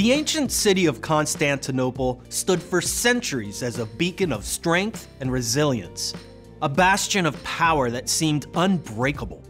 The ancient city of Constantinople stood for centuries as a beacon of strength and resilience, a bastion of power that seemed unbreakable.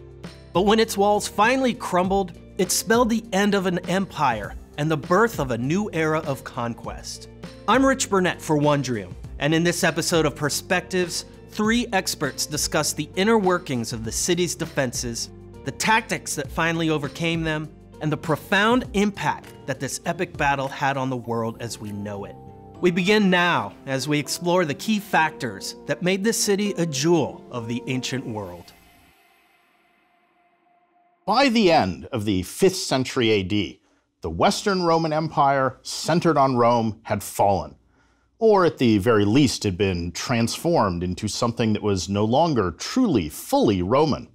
But when its walls finally crumbled, it spelled the end of an empire and the birth of a new era of conquest. I'm Rich Burnett for Wondrium, and in this episode of Perspectives, three experts discuss the inner workings of the city's defenses, the tactics that finally overcame them, and the profound impact that this epic battle had on the world as we know it. We begin now as we explore the key factors that made this city a jewel of the ancient world. By the end of the 5th century AD, the Western Roman Empire, centered on Rome, had fallen, or at the very least had been transformed into something that was no longer truly, fully Roman.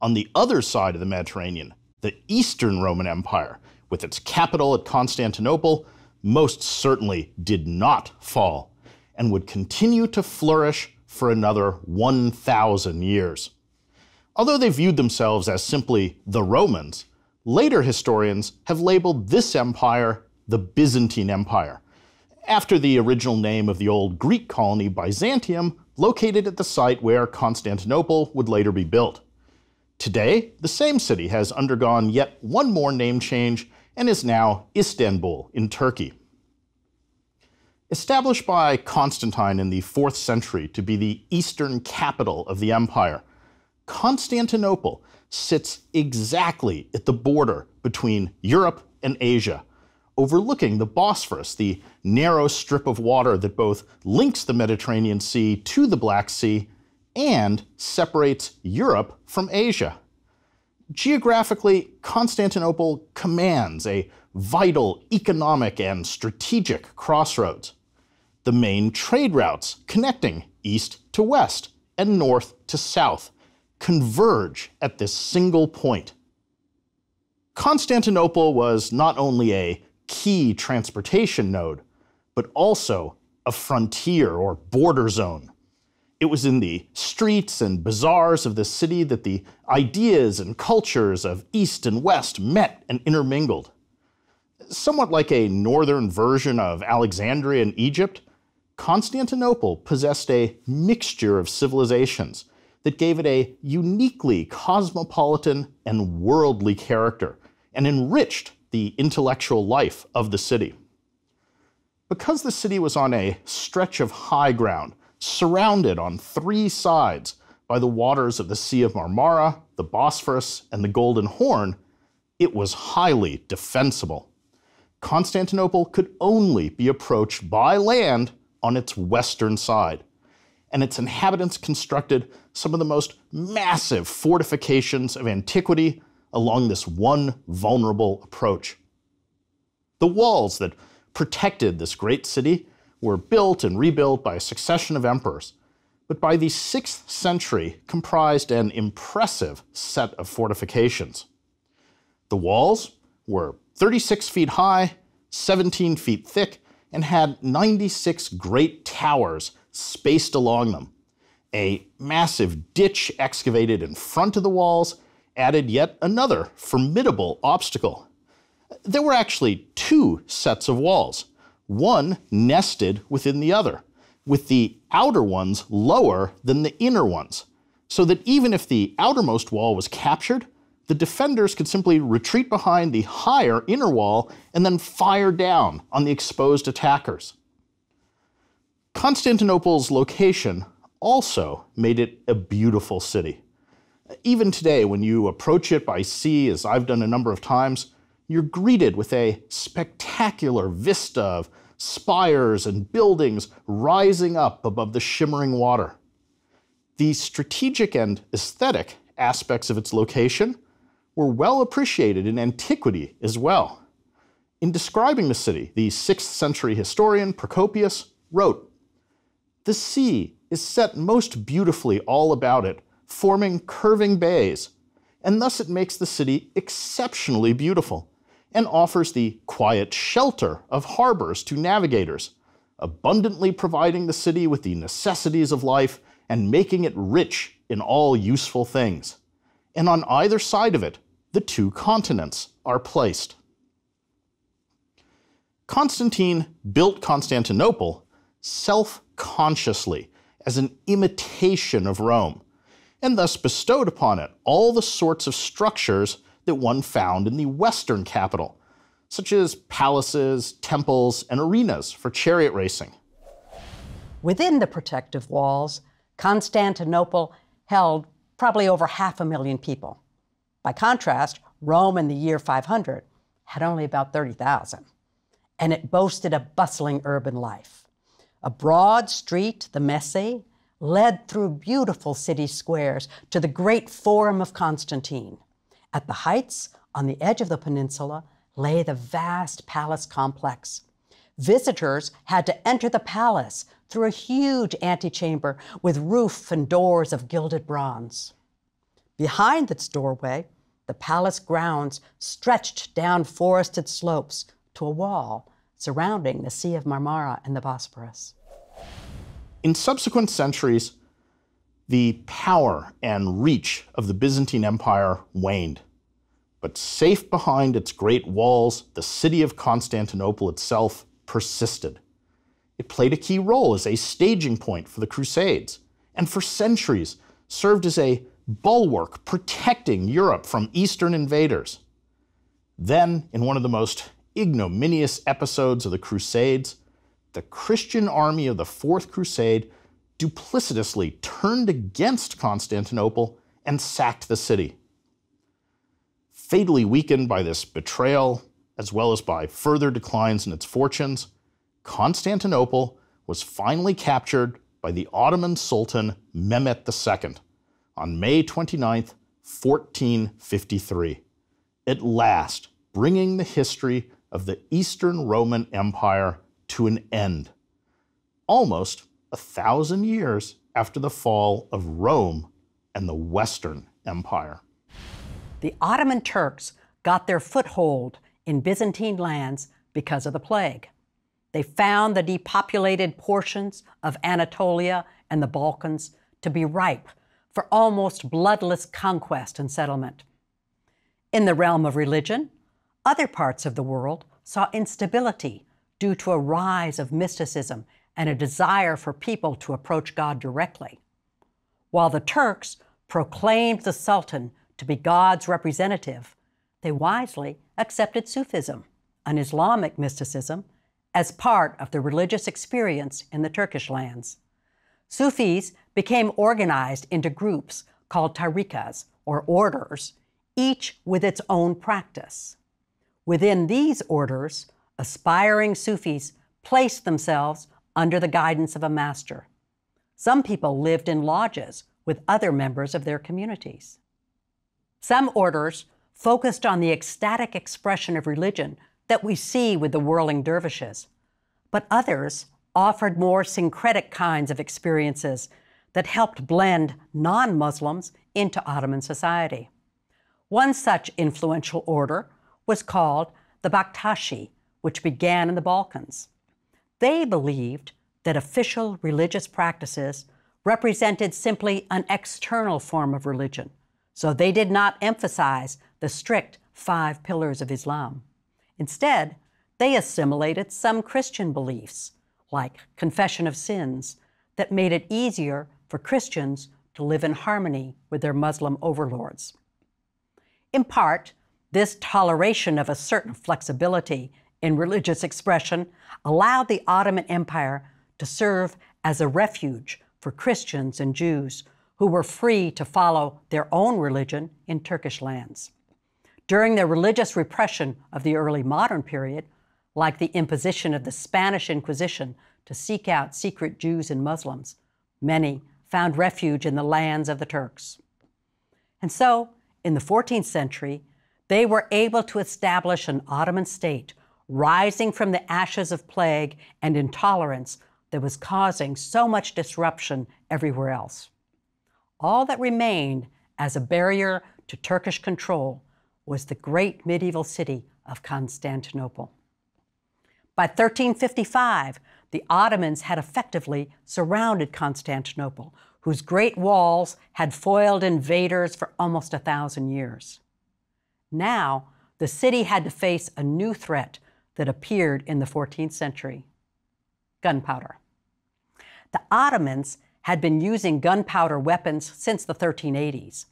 On the other side of the Mediterranean, the Eastern Roman Empire, with its capital at Constantinople, most certainly did not fall and would continue to flourish for another 1,000 years. Although they viewed themselves as simply the Romans, later historians have labeled this empire the Byzantine Empire, after the original name of the old Greek colony Byzantium located at the site where Constantinople would later be built. Today, the same city has undergone yet one more name change and is now Istanbul in Turkey. Established by Constantine in the 4th century to be the eastern capital of the empire, Constantinople sits exactly at the border between Europe and Asia, overlooking the Bosphorus, the narrow strip of water that both links the Mediterranean Sea to the Black Sea and separates Europe from Asia. Geographically, Constantinople commands a vital economic and strategic crossroads. The main trade routes connecting east to west and north to south converge at this single point. Constantinople was not only a key transportation node, but also a frontier or border zone. It was in the streets and bazaars of this city that the ideas and cultures of East and West met and intermingled. Somewhat like a northern version of Alexandria in Egypt, Constantinople possessed a mixture of civilizations that gave it a uniquely cosmopolitan and worldly character and enriched the intellectual life of the city. Because the city was on a stretch of high ground surrounded on three sides by the waters of the Sea of Marmara, the Bosphorus, and the Golden Horn, it was highly defensible. Constantinople could only be approached by land on its western side, and its inhabitants constructed some of the most massive fortifications of antiquity along this one vulnerable approach. The walls that protected this great city were built and rebuilt by a succession of emperors, but by the 6th century comprised an impressive set of fortifications. The walls were 36 feet high, 17 feet thick, and had 96 great towers spaced along them. A massive ditch excavated in front of the walls added yet another formidable obstacle. There were actually two sets of walls one nested within the other, with the outer ones lower than the inner ones, so that even if the outermost wall was captured, the defenders could simply retreat behind the higher inner wall and then fire down on the exposed attackers. Constantinople's location also made it a beautiful city. Even today, when you approach it by sea, as I've done a number of times, you're greeted with a spectacular vista of spires and buildings rising up above the shimmering water. The strategic and aesthetic aspects of its location were well appreciated in antiquity as well. In describing the city, the 6th century historian Procopius wrote The sea is set most beautifully all about it, forming curving bays, and thus it makes the city exceptionally beautiful and offers the quiet shelter of harbors to navigators, abundantly providing the city with the necessities of life and making it rich in all useful things. And on either side of it, the two continents are placed. Constantine built Constantinople self consciously as an imitation of Rome, and thus bestowed upon it all the sorts of structures that one found in the Western capital, such as palaces, temples, and arenas for chariot racing. Within the protective walls, Constantinople held probably over half a million people. By contrast, Rome in the year 500 had only about 30,000, and it boasted a bustling urban life. A broad street, the Messe, led through beautiful city squares to the great Forum of Constantine, at the heights, on the edge of the peninsula, lay the vast palace complex. Visitors had to enter the palace through a huge antechamber with roof and doors of gilded bronze. Behind its doorway, the palace grounds stretched down forested slopes to a wall surrounding the Sea of Marmara and the Bosporus. In subsequent centuries, the power and reach of the Byzantine Empire waned. But safe behind its great walls, the city of Constantinople itself persisted. It played a key role as a staging point for the Crusades, and for centuries served as a bulwark protecting Europe from Eastern invaders. Then, in one of the most ignominious episodes of the Crusades, the Christian army of the Fourth Crusade duplicitously turned against Constantinople and sacked the city fatally weakened by this betrayal, as well as by further declines in its fortunes, Constantinople was finally captured by the Ottoman Sultan Mehmet II on May 29, 1453. At last, bringing the history of the Eastern Roman Empire to an end. Almost a thousand years after the fall of Rome and the Western Empire the Ottoman Turks got their foothold in Byzantine lands because of the plague. They found the depopulated portions of Anatolia and the Balkans to be ripe for almost bloodless conquest and settlement. In the realm of religion, other parts of the world saw instability due to a rise of mysticism and a desire for people to approach God directly. While the Turks proclaimed the Sultan to be God's representative, they wisely accepted Sufism, an Islamic mysticism, as part of the religious experience in the Turkish lands. Sufis became organized into groups called tariqas, or orders, each with its own practice. Within these orders, aspiring Sufis placed themselves under the guidance of a master. Some people lived in lodges with other members of their communities. Some orders focused on the ecstatic expression of religion that we see with the whirling dervishes, but others offered more syncretic kinds of experiences that helped blend non Muslims into Ottoman society. One such influential order was called the Bakhtashi, which began in the Balkans. They believed that official religious practices represented simply an external form of religion, so they did not emphasize the strict five pillars of Islam. Instead, they assimilated some Christian beliefs, like confession of sins, that made it easier for Christians to live in harmony with their Muslim overlords. In part, this toleration of a certain flexibility in religious expression allowed the Ottoman Empire to serve as a refuge for Christians and Jews who were free to follow their own religion in Turkish lands. During the religious repression of the early modern period, like the imposition of the Spanish Inquisition to seek out secret Jews and Muslims, many found refuge in the lands of the Turks. And so, in the 14th century, they were able to establish an Ottoman state rising from the ashes of plague and intolerance that was causing so much disruption everywhere else all that remained as a barrier to Turkish control was the great medieval city of Constantinople. By 1355, the Ottomans had effectively surrounded Constantinople, whose great walls had foiled invaders for almost a thousand years. Now, the city had to face a new threat that appeared in the 14th century gunpowder. The Ottomans had been using gunpowder weapons since the 1380s.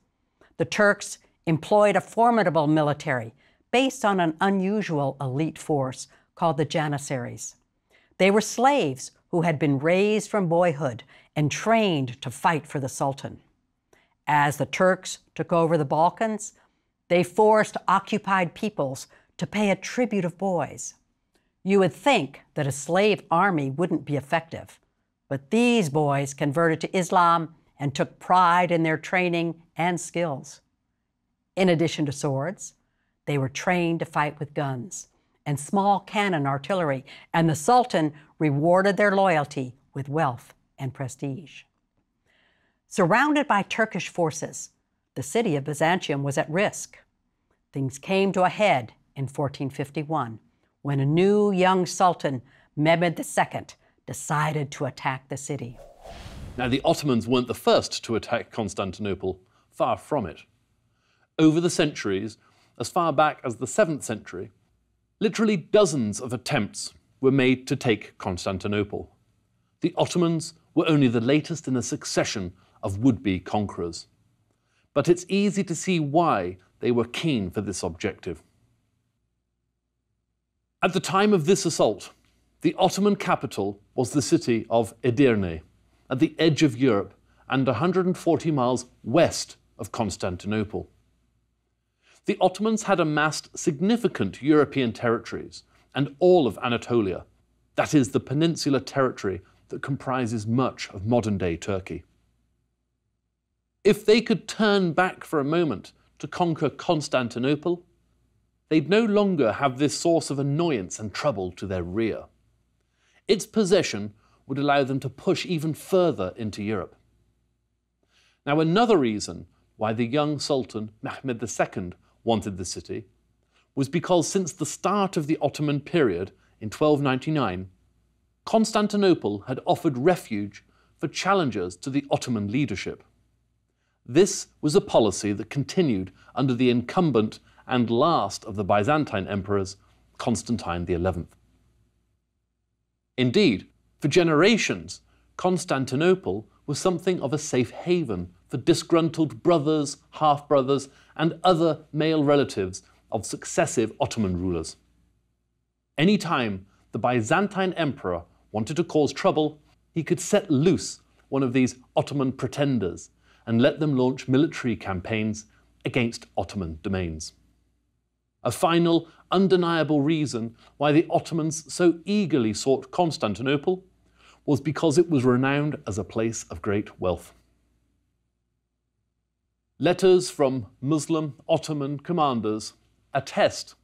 The Turks employed a formidable military based on an unusual elite force called the Janissaries. They were slaves who had been raised from boyhood and trained to fight for the Sultan. As the Turks took over the Balkans, they forced occupied peoples to pay a tribute of boys. You would think that a slave army wouldn't be effective, but these boys converted to Islam and took pride in their training and skills. In addition to swords, they were trained to fight with guns and small cannon artillery, and the Sultan rewarded their loyalty with wealth and prestige. Surrounded by Turkish forces, the city of Byzantium was at risk. Things came to a head in 1451 when a new young Sultan, Mehmed II, decided to attack the city. Now, the Ottomans weren't the first to attack Constantinople, far from it. Over the centuries, as far back as the 7th century, literally dozens of attempts were made to take Constantinople. The Ottomans were only the latest in a succession of would be conquerors. But it's easy to see why they were keen for this objective. At the time of this assault, the Ottoman capital was the city of Edirne, at the edge of Europe and 140 miles west of Constantinople. The Ottomans had amassed significant European territories and all of Anatolia, that is, the peninsular territory that comprises much of modern day Turkey. If they could turn back for a moment to conquer Constantinople, they'd no longer have this source of annoyance and trouble to their rear. Its possession would allow them to push even further into Europe. Now, another reason why the young Sultan Mehmed II wanted the city was because since the start of the Ottoman period in 1299, Constantinople had offered refuge for challengers to the Ottoman leadership. This was a policy that continued under the incumbent and last of the Byzantine emperors, Constantine XI. Indeed, for generations, Constantinople was something of a safe haven for disgruntled brothers, half brothers, and other male relatives of successive Ottoman rulers. Any time the Byzantine emperor wanted to cause trouble, he could set loose one of these Ottoman pretenders and let them launch military campaigns against Ottoman domains a final, undeniable reason why the Ottomans so eagerly sought Constantinople was because it was renowned as a place of great wealth. Letters from Muslim Ottoman commanders attest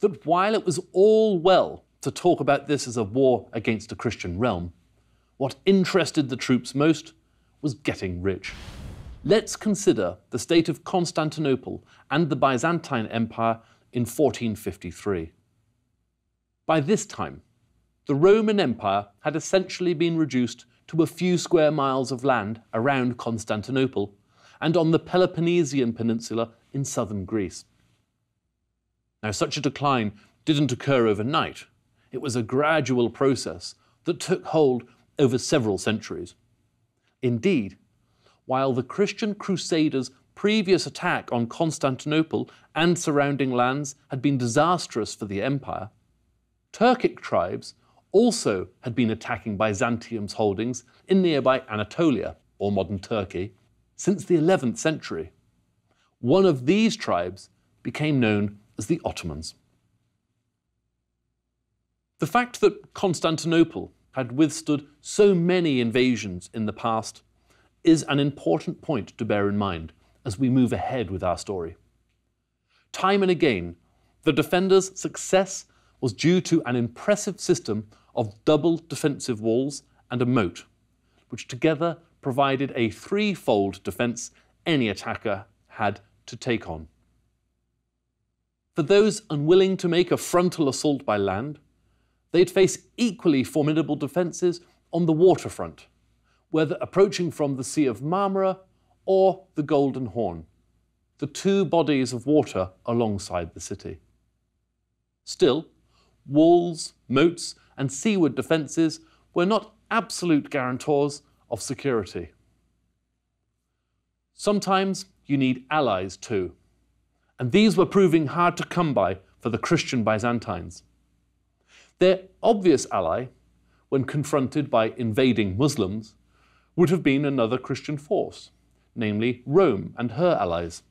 that while it was all well to talk about this as a war against a Christian realm, what interested the troops most was getting rich. Let's consider the state of Constantinople and the Byzantine Empire in 1453. By this time, the Roman Empire had essentially been reduced to a few square miles of land around Constantinople and on the Peloponnesian Peninsula in southern Greece. Now, such a decline didn't occur overnight. It was a gradual process that took hold over several centuries. Indeed, while the Christian Crusaders previous attack on Constantinople and surrounding lands had been disastrous for the empire. Turkic tribes also had been attacking Byzantium's holdings in nearby Anatolia, or modern Turkey, since the 11th century. One of these tribes became known as the Ottomans. The fact that Constantinople had withstood so many invasions in the past is an important point to bear in mind as we move ahead with our story. Time and again, the defender's success was due to an impressive system of double defensive walls and a moat, which together provided a threefold defence any attacker had to take on. For those unwilling to make a frontal assault by land, they'd face equally formidable defences on the waterfront, whether approaching from the Sea of Marmara or the Golden Horn, the two bodies of water alongside the city. Still, walls, moats, and seaward defences were not absolute guarantors of security. Sometimes you need allies too, and these were proving hard to come by for the Christian Byzantines. Their obvious ally, when confronted by invading Muslims, would have been another Christian force namely Rome and her allies.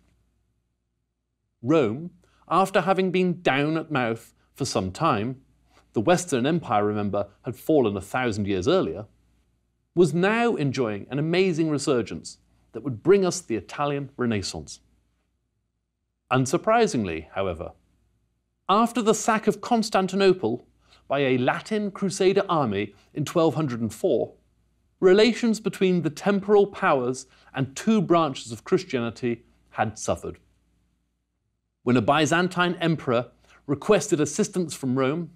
Rome, after having been down at mouth for some time, the Western Empire, remember, had fallen a thousand years earlier, was now enjoying an amazing resurgence that would bring us the Italian Renaissance. Unsurprisingly, however, after the sack of Constantinople by a Latin crusader army in 1204, relations between the temporal powers and two branches of Christianity had suffered. When a Byzantine emperor requested assistance from Rome,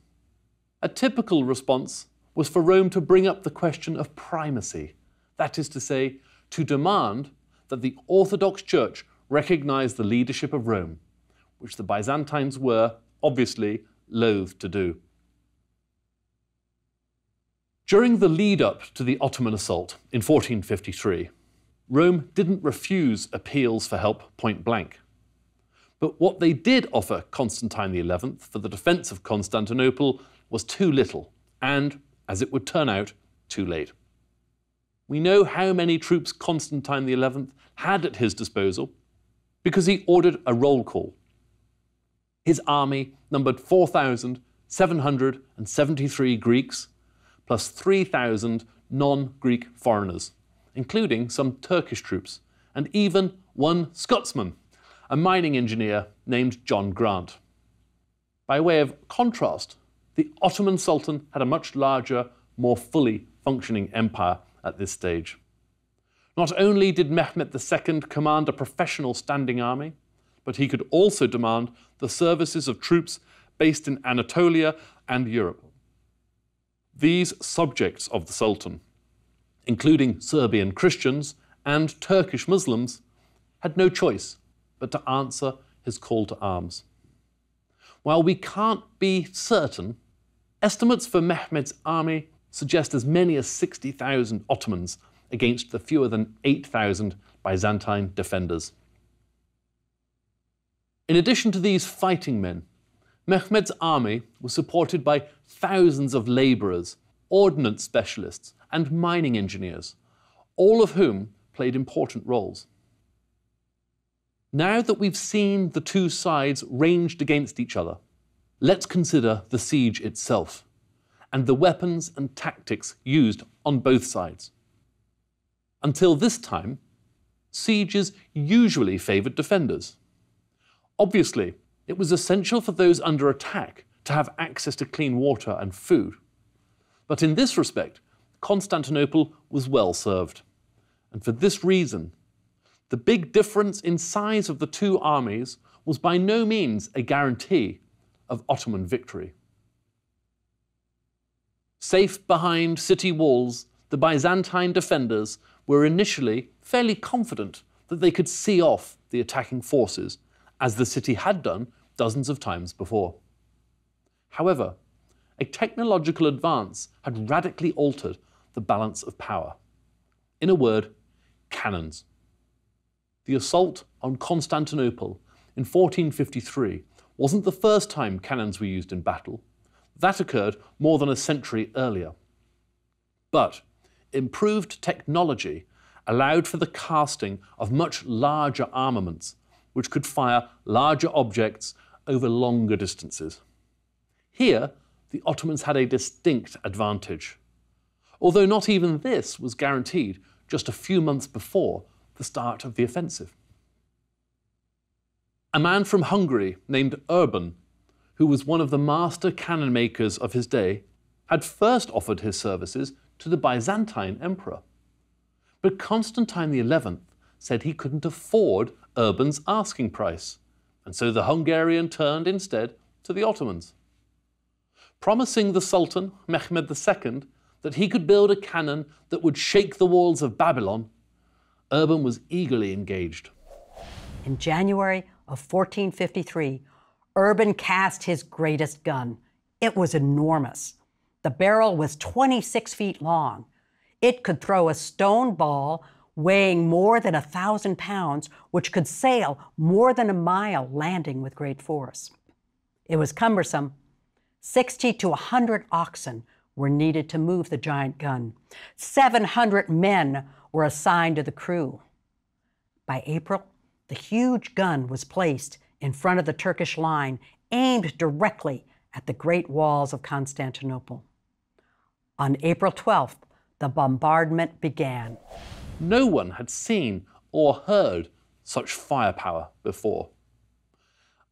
a typical response was for Rome to bring up the question of primacy, that is to say, to demand that the Orthodox Church recognize the leadership of Rome, which the Byzantines were, obviously, loath to do. During the lead up to the Ottoman assault in 1453, Rome didn't refuse appeals for help point blank. But what they did offer Constantine XI for the defence of Constantinople was too little, and, as it would turn out, too late. We know how many troops Constantine XI had at his disposal because he ordered a roll call. His army numbered 4,773 Greeks, plus 3,000 non Greek foreigners, including some Turkish troops, and even one Scotsman, a mining engineer named John Grant. By way of contrast, the Ottoman Sultan had a much larger, more fully functioning empire at this stage. Not only did Mehmed II command a professional standing army, but he could also demand the services of troops based in Anatolia and Europe these subjects of the Sultan, including Serbian Christians and Turkish Muslims, had no choice but to answer his call to arms. While we can't be certain, estimates for Mehmed's army suggest as many as 60,000 Ottomans against the fewer than 8,000 Byzantine defenders. In addition to these fighting men, Mehmed's army was supported by thousands of laborers, ordnance specialists, and mining engineers, all of whom played important roles. Now that we've seen the two sides ranged against each other, let's consider the siege itself and the weapons and tactics used on both sides. Until this time, sieges usually favoured defenders. Obviously, it was essential for those under attack to have access to clean water and food. But in this respect, Constantinople was well served. And for this reason, the big difference in size of the two armies was by no means a guarantee of Ottoman victory. Safe behind city walls, the Byzantine defenders were initially fairly confident that they could see off the attacking forces as the city had done dozens of times before. However, a technological advance had radically altered the balance of power. In a word, cannons. The assault on Constantinople in 1453 wasn't the first time cannons were used in battle. That occurred more than a century earlier. But improved technology allowed for the casting of much larger armaments which could fire larger objects over longer distances. Here, the Ottomans had a distinct advantage. Although not even this was guaranteed just a few months before the start of the offensive. A man from Hungary named Urban, who was one of the master cannon makers of his day, had first offered his services to the Byzantine emperor. But Constantine XI said he couldn't afford Urban's asking price, and so the Hungarian turned instead to the Ottomans. Promising the Sultan, Mehmed II, that he could build a cannon that would shake the walls of Babylon, Urban was eagerly engaged. In January of 1453, Urban cast his greatest gun. It was enormous. The barrel was 26 feet long. It could throw a stone ball weighing more than a thousand pounds, which could sail more than a mile, landing with great force. It was cumbersome. 60 to a 100 oxen were needed to move the giant gun. 700 men were assigned to the crew. By April, the huge gun was placed in front of the Turkish line, aimed directly at the great walls of Constantinople. On April 12th, the bombardment began. No one had seen or heard such firepower before.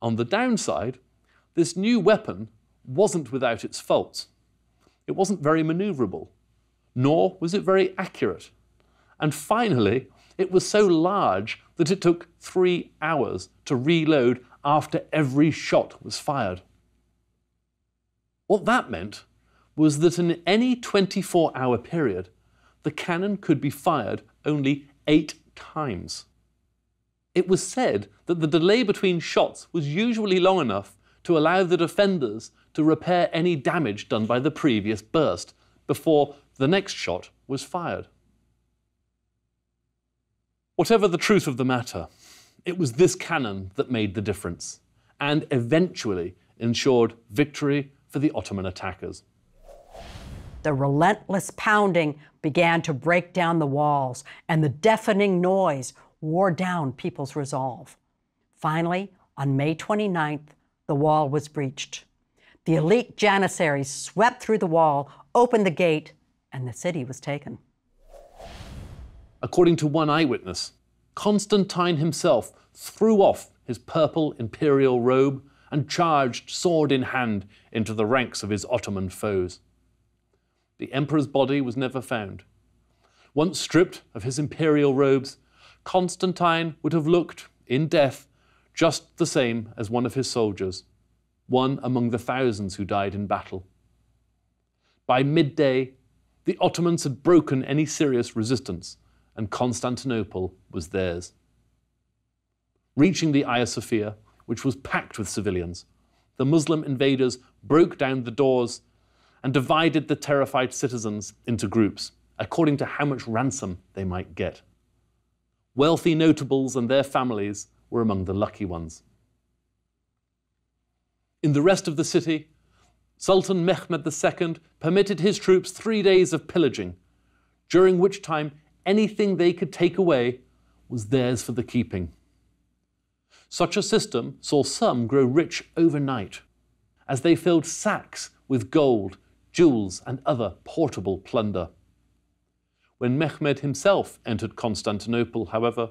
On the downside, this new weapon wasn't without its faults. It wasn't very maneuverable, nor was it very accurate. And finally, it was so large that it took three hours to reload after every shot was fired. What that meant was that in any 24 hour period, the cannon could be fired only eight times. It was said that the delay between shots was usually long enough to allow the defenders to repair any damage done by the previous burst before the next shot was fired. Whatever the truth of the matter, it was this cannon that made the difference and eventually ensured victory for the Ottoman attackers. The relentless pounding began to break down the walls, and the deafening noise wore down people's resolve. Finally, on May 29th, the wall was breached. The elite janissaries swept through the wall, opened the gate, and the city was taken. According to one eyewitness, Constantine himself threw off his purple imperial robe and charged sword in hand into the ranks of his Ottoman foes the emperor's body was never found. Once stripped of his imperial robes, Constantine would have looked, in death, just the same as one of his soldiers, one among the thousands who died in battle. By midday, the Ottomans had broken any serious resistance, and Constantinople was theirs. Reaching the Hagia Sophia, which was packed with civilians, the Muslim invaders broke down the doors and divided the terrified citizens into groups, according to how much ransom they might get. Wealthy notables and their families were among the lucky ones. In the rest of the city, Sultan Mehmed II permitted his troops three days of pillaging, during which time anything they could take away was theirs for the keeping. Such a system saw some grow rich overnight, as they filled sacks with gold jewels, and other portable plunder. When Mehmed himself entered Constantinople, however,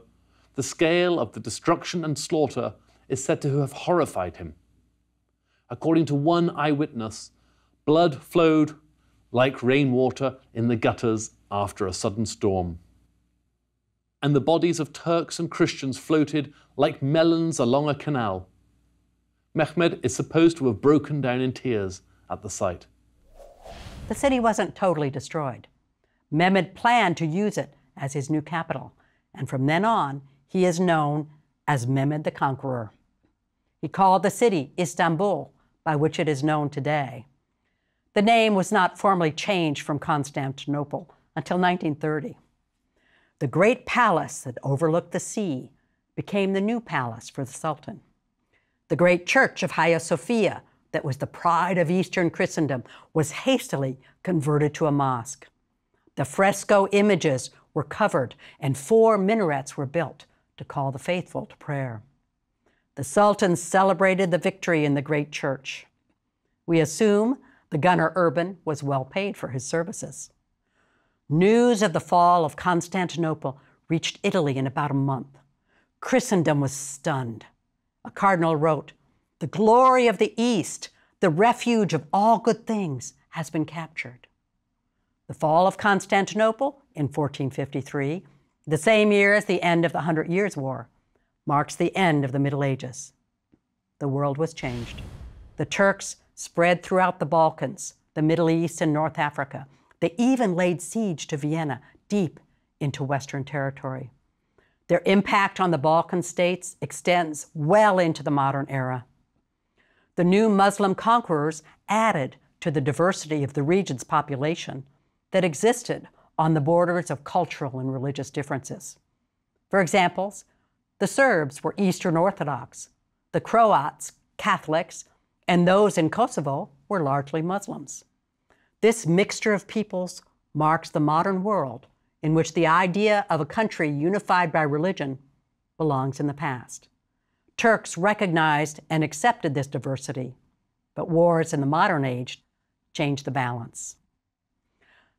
the scale of the destruction and slaughter is said to have horrified him. According to one eyewitness, blood flowed like rainwater in the gutters after a sudden storm. And the bodies of Turks and Christians floated like melons along a canal. Mehmed is supposed to have broken down in tears at the sight the city wasn't totally destroyed. Mehmed planned to use it as his new capital, and from then on, he is known as Mehmed the Conqueror. He called the city Istanbul, by which it is known today. The name was not formally changed from Constantinople until 1930. The great palace that overlooked the sea became the new palace for the Sultan. The great church of Hagia Sophia that was the pride of Eastern Christendom was hastily converted to a mosque. The fresco images were covered, and four minarets were built to call the faithful to prayer. The Sultan celebrated the victory in the great church. We assume the gunner Urban was well paid for his services. News of the fall of Constantinople reached Italy in about a month. Christendom was stunned. A cardinal wrote, the glory of the East, the refuge of all good things, has been captured. The fall of Constantinople in 1453, the same year as the end of the Hundred Years' War, marks the end of the Middle Ages. The world was changed. The Turks spread throughout the Balkans, the Middle East, and North Africa. They even laid siege to Vienna, deep into Western territory. Their impact on the Balkan states extends well into the modern era. The new Muslim conquerors added to the diversity of the region's population that existed on the borders of cultural and religious differences. For examples, the Serbs were Eastern Orthodox, the Croats, Catholics, and those in Kosovo were largely Muslims. This mixture of peoples marks the modern world in which the idea of a country unified by religion belongs in the past. Turks recognized and accepted this diversity, but wars in the modern age changed the balance.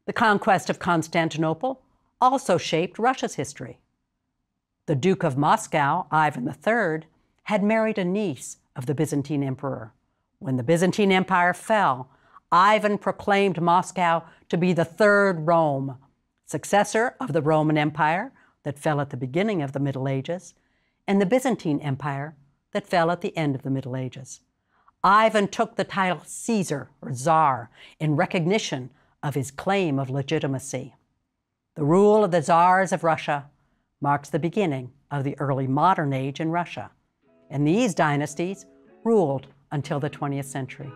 The conquest of Constantinople also shaped Russia's history. The Duke of Moscow, Ivan III, had married a niece of the Byzantine Emperor. When the Byzantine Empire fell, Ivan proclaimed Moscow to be the third Rome, successor of the Roman Empire that fell at the beginning of the Middle Ages and the Byzantine Empire that fell at the end of the Middle Ages. Ivan took the title Caesar or Czar in recognition of his claim of legitimacy. The rule of the Czars of Russia marks the beginning of the early modern age in Russia, and these dynasties ruled until the 20th century.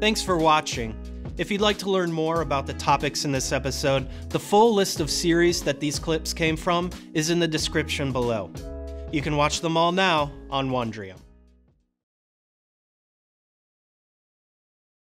Thanks for watching. If you'd like to learn more about the topics in this episode, the full list of series that these clips came from is in the description below. You can watch them all now on Wondrium.